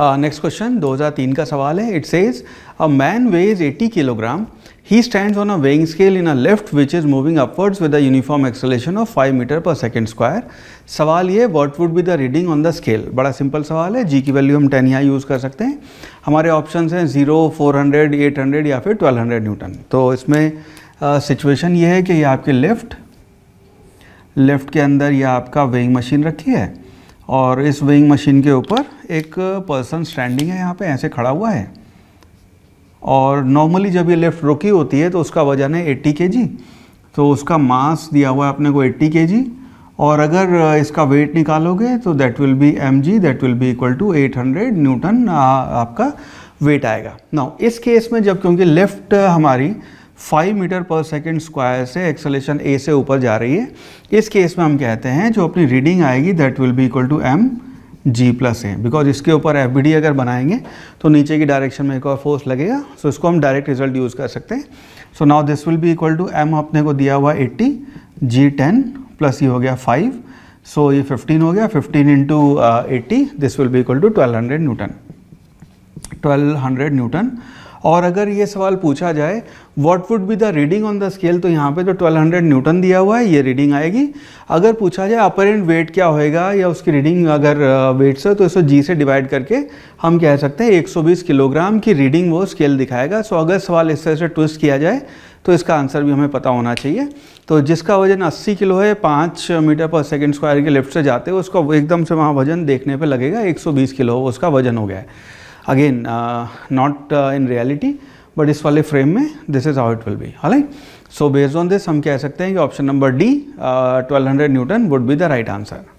next question 2003 का सवाल है it says a man weighs 80 kilogram he stands on a weighing scale in a lift which is moving upwards with a uniform acceleration of 5 metre per second square सवाल ये what would be the reading on the scale बड़ा simple सवाल है जी की value हम ten यहाँ use कर सकते हैं हमारे ऑप्शन हैं zero four hundred eight hundred या फिर ट्वेल्व हंड्रेड न्यूटन तो इसमें सिचुएशन uh, ये है कि ये आपके लेफ्ट लेफ्ट के अंदर यह आपका वेइंग मशीन रखी है और इस वेइंग मशीन के ऊपर एक पर्सन स्टैंडिंग है यहाँ पे ऐसे खड़ा हुआ है और नॉर्मली जब ये लेफ़्ट रुकी होती है तो उसका वजन है 80 के तो उसका मास दिया हुआ है अपने को 80 के और अगर इसका वेट निकालोगे तो that will be M G that will be equal to 800 newton आपका वेट आएगा ना इस केस में जब क्योंकि लेफ़्ट हमारी five metre per second square से एक्सलेशन ए से ऊपर जा रही है इस केस में हम कहते हैं जो अपनी रीडिंग आएगी that will be equal to M G plus A because इसके ऊपर एफ अगर बनाएंगे तो नीचे की डायरेक्शन में एक और फोर्स लगेगा सो so इसको हम डायरेक्ट रिजल्ट यूज़ कर सकते हैं so now this will be equal to M अपने को दिया हुआ एट्टी जी टेन प्लस ये हो गया फाइव सो so, ये 15 हो गया 15 into eighty this will be equal to 1200 newton 1200 newton और अगर ये सवाल पूछा जाए what would be the reading on the scale तो यहाँ पे तो 1200 न्यूटन दिया हुआ है ये रीडिंग आएगी अगर पूछा जाए अपर एंड वेट क्या होएगा या उसकी रीडिंग अगर वेट से तो इसको जी से डिवाइड करके हम कह सकते हैं 120 किलोग्राम की रीडिंग वो स्केल दिखाएगा सो अगर सवाल इस तरह से ट्विस्ट किया जाए तो इसका आंसर भी हमें पता होना चाहिए तो जिसका वजन 80 किलो है पाँच मीटर पर सेकेंड स्क्वायर के लेफ्ट से जाते हैं उसका एकदम से वहाँ वजन देखने पर लगेगा 120 किलो उसका वजन हो गया है again not in reality but इस वाले फ्रेम में this is how it will be right so based on this हम कह सकते हैं कि option number D 1200 newton would be the right answer